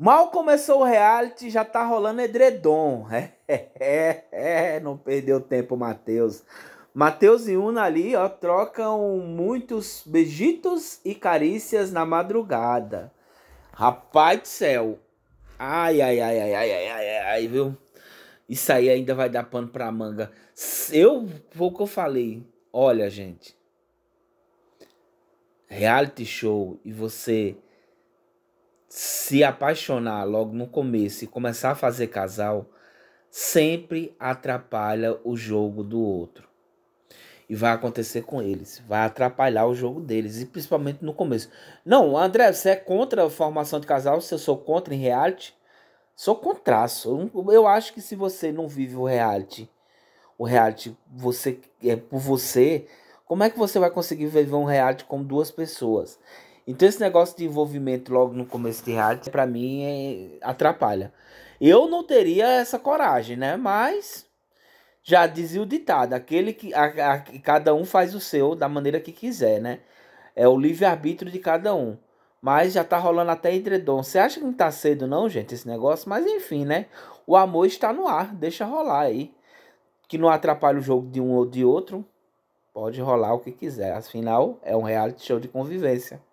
Mal começou o reality, já tá rolando edredom. É, é, é, não perdeu tempo, Matheus. Matheus e Una ali, ó, trocam muitos beijitos e carícias na madrugada. Rapaz do céu. Ai, ai, ai, ai, ai, ai, ai, ai, viu? Isso aí ainda vai dar pano pra manga. Eu, vou que eu falei. Olha, gente. Reality show e você se apaixonar logo no começo e começar a fazer casal, sempre atrapalha o jogo do outro. E vai acontecer com eles, vai atrapalhar o jogo deles, e principalmente no começo. Não, André, você é contra a formação de casal? Se eu sou contra em reality? Sou contraço. Eu acho que se você não vive o reality, o reality você é por você, como é que você vai conseguir viver um reality com duas pessoas? Então esse negócio de envolvimento logo no começo de rádio, para mim, é, atrapalha. Eu não teria essa coragem, né? Mas já dizia o ditado, aquele que a, a, cada um faz o seu da maneira que quiser, né? É o livre-arbítrio de cada um. Mas já tá rolando até edredom. Você acha que não tá cedo não, gente, esse negócio? Mas enfim, né? O amor está no ar, deixa rolar aí. Que não atrapalha o jogo de um ou de outro. Pode rolar o que quiser. Afinal, é um reality show de convivência.